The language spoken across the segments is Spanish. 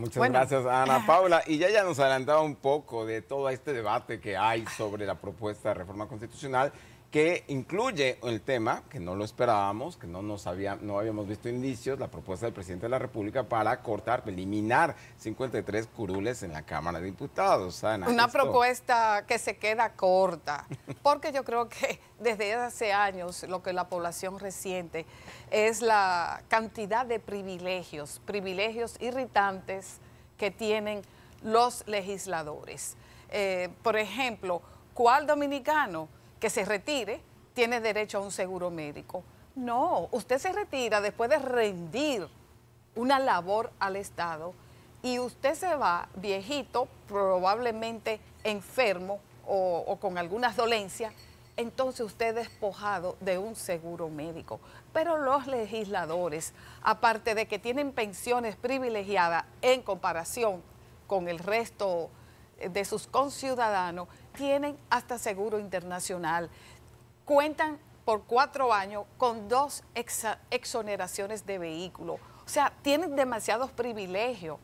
Muchas gracias, Ana Paula. Y ya ya nos adelantaba un poco de todo este debate que hay sobre la propuesta de reforma constitucional que incluye el tema, que no lo esperábamos, que no, nos había, no habíamos visto indicios, la propuesta del presidente de la República para cortar, eliminar 53 curules en la Cámara de Diputados. Una propuesta que se queda corta, porque yo creo que desde hace años lo que la población resiente es la cantidad de privilegios, privilegios irritantes que tienen los legisladores. Eh, por ejemplo, ¿cuál dominicano? que se retire, tiene derecho a un seguro médico. No, usted se retira después de rendir una labor al Estado y usted se va viejito, probablemente enfermo o, con algunas dolencias, entonces usted despojado de un seguro médico. Pero los legisladores, aparte de que tienen pensiones privilegiadas en comparación con el resto de sus conciudadanos tienen hasta seguro internacional. Cuentan por cuatro años con dos exoneraciones de vehículo. O sea, tienen demasiados privilegios.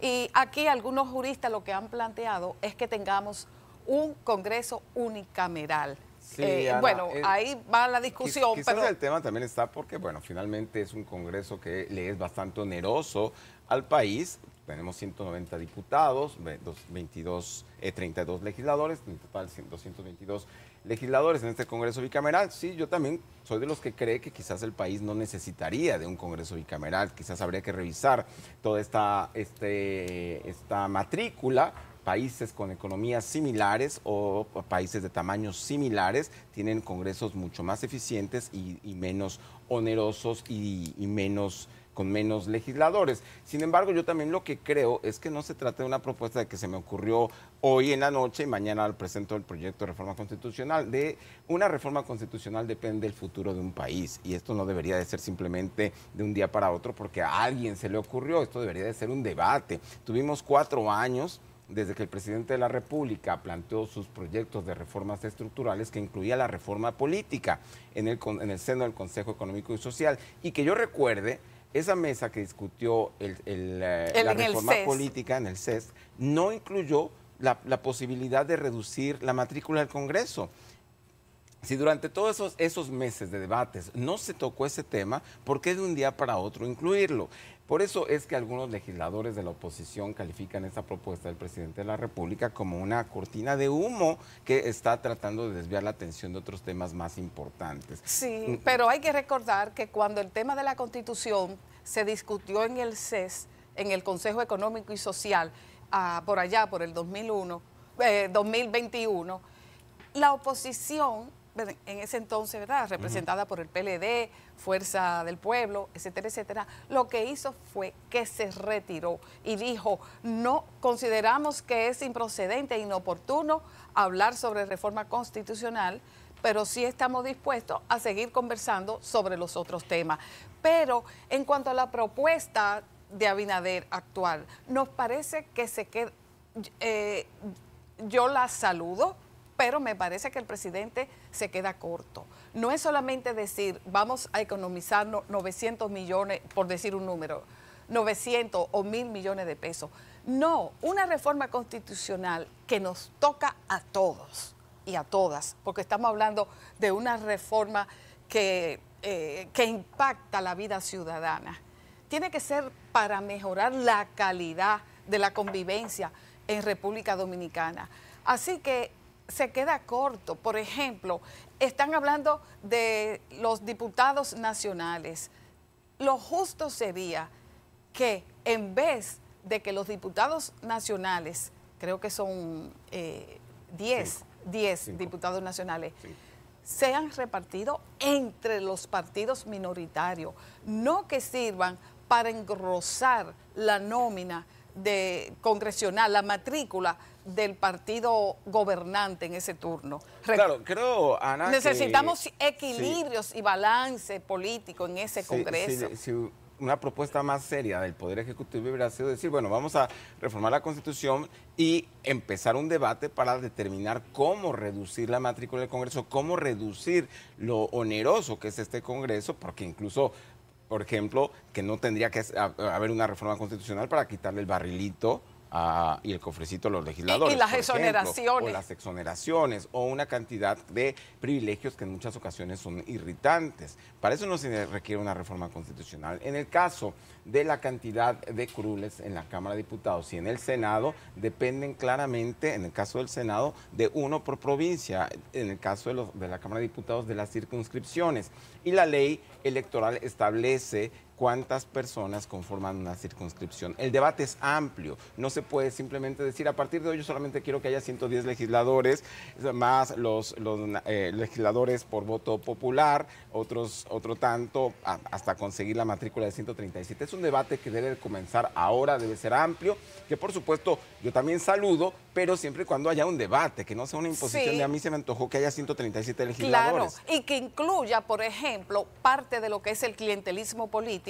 Y aquí algunos juristas lo que han planteado es que tengamos un Congreso unicameral. Eh, bueno, eh, ahí va la discusión. Quizás pero... el tema también está porque, bueno, finalmente es un Congreso que le es bastante oneroso al país tenemos 190 diputados, 22, 32 eh, legisladores, en total 222 legisladores en este Congreso bicameral. Sí, yo también soy de los que cree que quizás el país no necesitaría de un Congreso bicameral, quizás habría que revisar toda esta, este, esta matrícula países con economías similares o países de tamaños similares tienen congresos mucho más eficientes y, menos onerosos y menos con menos legisladores. Sin embargo, yo también lo que creo es que no se trata de una propuesta de que se me ocurrió hoy en la noche y mañana presento el proyecto de reforma constitucional. De una reforma constitucional depende el futuro de un país y esto no debería de ser simplemente de un día para otro porque a alguien se le ocurrió, esto debería de ser un debate. Tuvimos cuatro años desde que el presidente de la República planteó sus proyectos de reformas estructurales que incluía la reforma política en el, en el seno del Consejo Económico y Social y que yo recuerde, esa mesa que discutió eh, la reforma política en el CES no incluyó la, posibilidad de reducir la matrícula del Congreso. Si durante todos esos meses de debates no se tocó ese tema, ¿por qué de un día para otro incluirlo? Por eso es que algunos legisladores de la oposición califican esta propuesta del presidente de la República como una cortina de humo que está tratando de desviar la atención de otros temas más importantes. Sí, mm, mm. pero hay que recordar que cuando el tema de la constitución se discutió en el CES, en el Consejo Económico y Social, ah, por allá, por el 2001, 2021, eh, la oposición en ese entonces, ¿verdad? Representada por el PLD, Fuerza del Pueblo, etcétera, etcétera, lo que hizo fue que se retiró y dijo, no consideramos que es improcedente e inoportuno hablar sobre reforma constitucional, pero sí estamos dispuestos a seguir conversando sobre los otros temas. Pero en cuanto a la propuesta de Abinader actual, nos parece que se queda... Eh, yo la saludo, pero me parece que el presidente se queda corto. No es solamente decir, vamos a economizar 900 millones, por decir un número, 900 o 1000 millones de pesos. No, una reforma constitucional que nos toca a todos y a todas, porque estamos hablando de una reforma que, eh, que impacta la vida ciudadana. Tiene que ser para mejorar la calidad de la convivencia en República Dominicana. Así que se queda corto. Por ejemplo, están hablando de los diputados nacionales. Lo justo sería que en vez de que los diputados nacionales, creo que son 10, eh, 10 diputados nacionales, sean repartidos entre los partidos minoritarios, no que sirvan para engrosar la nómina de congresional, la matrícula del partido gobernante en ese turno. Claro, creo, Ana. Necesitamos equilibrios y balance político en ese Congreso. Si una propuesta más seria del Poder Ejecutivo hubiera sido decir, bueno, vamos a reformar la Constitución y empezar un debate para determinar cómo reducir la matrícula del Congreso, cómo reducir lo oneroso que es este Congreso, porque incluso por ejemplo, que no tendría que haber una reforma constitucional para quitarle el barrilito y el cofrecito de los legisladores. Y, las exoneraciones. o las exoneraciones, o una cantidad de privilegios que en muchas ocasiones son irritantes. Para eso no se requiere una reforma constitucional. En el caso de la cantidad de curules en la Cámara de Diputados y en el Senado, dependen claramente, en el caso del Senado, de uno por provincia, en el caso de la Cámara de Diputados, de las circunscripciones. Y la ley electoral establece cuántas personas conforman una circunscripción. El debate es amplio, no se puede simplemente decir a partir de hoy yo solamente quiero que haya 110 legisladores, más los, eh, legisladores por voto popular, otros otro tanto, hasta conseguir la matrícula de 137. Es un debate que debe comenzar ahora, debe ser amplio, que por supuesto yo también saludo, pero siempre y cuando haya un debate, que no sea una imposición de a mí se me antojó que haya 137 legisladores. Claro, y que incluya, por ejemplo, parte de lo que es el clientelismo político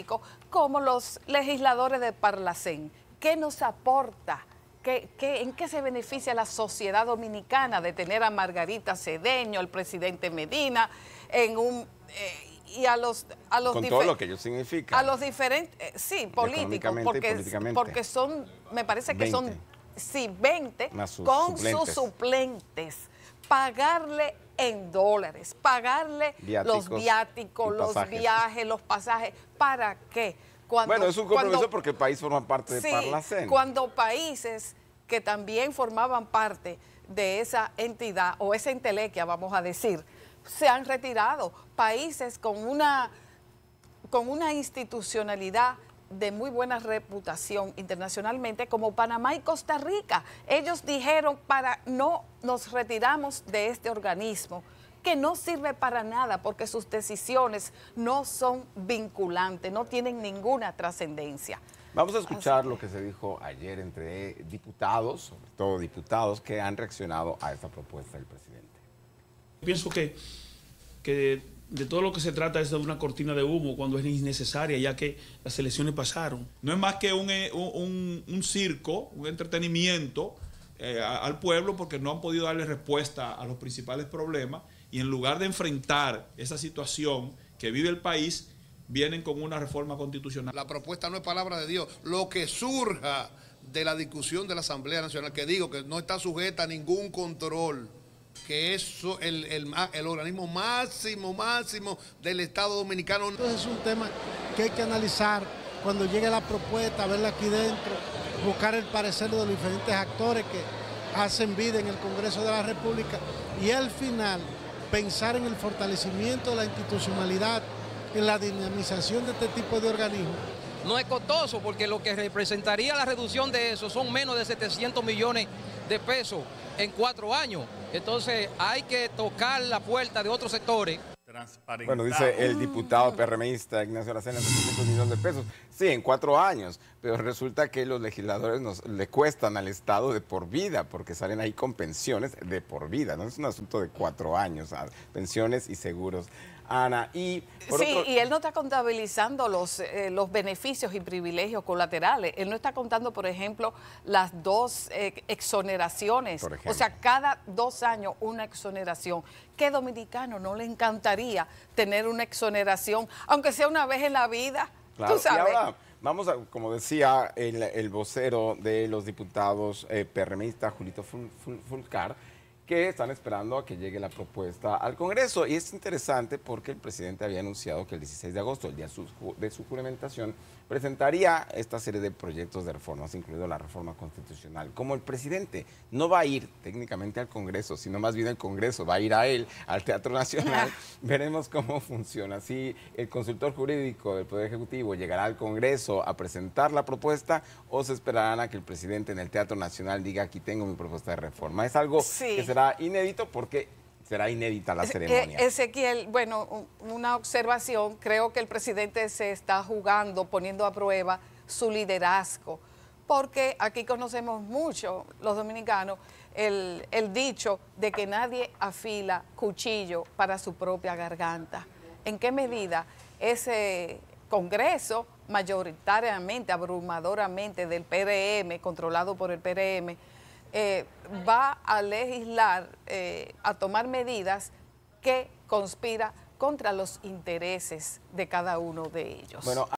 como los legisladores de Parlacén. ¿Qué nos aporta? ¿Qué, en qué se beneficia la sociedad dominicana de tener a Margarita Cedeño, al presidente Medina, en un... Eh, y a los a los con todo lo que ellos significan a los diferentes eh, sí políticos porque porque son me parece que son sí 20 con sus suplentes pagarle en dólares, pagarle los viáticos, los viajes, los pasajes. ¿Para qué? bueno, es un compromiso porque el país forma parte de Cuando países que también formaban parte de esa entidad o esa entelequia, vamos a decir, se han retirado. Países con una, con una institucionalidad de muy buena reputación internacionalmente como Panamá y Costa Rica. Ellos dijeron para no nos retiramos de este organismo que no sirve para nada porque sus decisiones no son vinculantes, no tienen ninguna trascendencia. Vamos a escuchar lo que se dijo ayer entre diputados, sobre todo diputados, que han reaccionado a esta propuesta del presidente. Pienso que, que de todo lo que se trata es de una cortina de humo cuando es innecesaria, ya que las elecciones pasaron. No es más que un, eh, circo, un entretenimiento eh, al pueblo porque no han podido darle respuesta a los principales problemas y en lugar de enfrentar esa situación que vive el país, vienen con una reforma constitucional. La propuesta no es palabra de Dios. Lo que surja de la discusión de la Asamblea Nacional, que digo que no está sujeta a ningún control que es el, el, organismo máximo, máximo del Estado Dominicano. Entonces es un tema que hay que analizar cuando llegue la propuesta, verla aquí dentro, buscar el parecer de los diferentes actores que hacen vida en el Congreso de la República y al final pensar en el fortalecimiento de la institucionalidad, en la dinamización de este tipo de organismo. no es costoso porque lo que representaría la reducción de eso son menos de 700 millones de pesos en cuatro años. Entonces hay que tocar la puerta de otros sectores. Bueno, dice el diputado PRMista Ignacio Aracena, 700 millones de pesos. Sí, en cuatro años, pero resulta que los legisladores nos, le cuestan al Estado de por vida, porque salen ahí con pensiones de por vida, no es un asunto de cuatro años, ah, pensiones y seguros. Ana. Y por sí, y él no está contabilizando los, eh, los beneficios y privilegios colaterales. Él no está contando, por ejemplo, las dos eh, exoneraciones. O sea, cada dos años una exoneración. ¿Qué dominicano no le encantaría tener una exoneración, aunque sea una vez en la vida? ¿Tú sabes? Y ahora, vamos a, como decía el, vocero de los diputados eh, perremistas, Julito Fulcar, que están esperando a que llegue la propuesta al Congreso. Y es interesante porque el presidente había anunciado que el 16 de agosto, el día de su juramentación, presentaría esta serie de proyectos de reformas, incluido la reforma constitucional. Como el presidente no va a ir técnicamente al Congreso, sino más bien el Congreso va a ir a él, al Teatro Nacional, veremos cómo funciona. Si el consultor jurídico del Poder Ejecutivo llegará al Congreso a presentar la propuesta o se esperarán a que el presidente en el Teatro Nacional diga aquí tengo mi propuesta de reforma. Es algo que será inédito porque será inédita la ceremonia. Ezequiel, bueno, una observación, creo que el presidente se está jugando, poniendo a prueba su liderazgo, porque aquí conocemos mucho los dominicanos el, el dicho de que nadie afila cuchillo para su propia garganta. ¿En qué medida ese Congreso, mayoritariamente, abrumadoramente del PRM, controlado por el PRM, eh, va a legislar, eh, a tomar medidas que conspira contra los intereses de cada uno de ellos.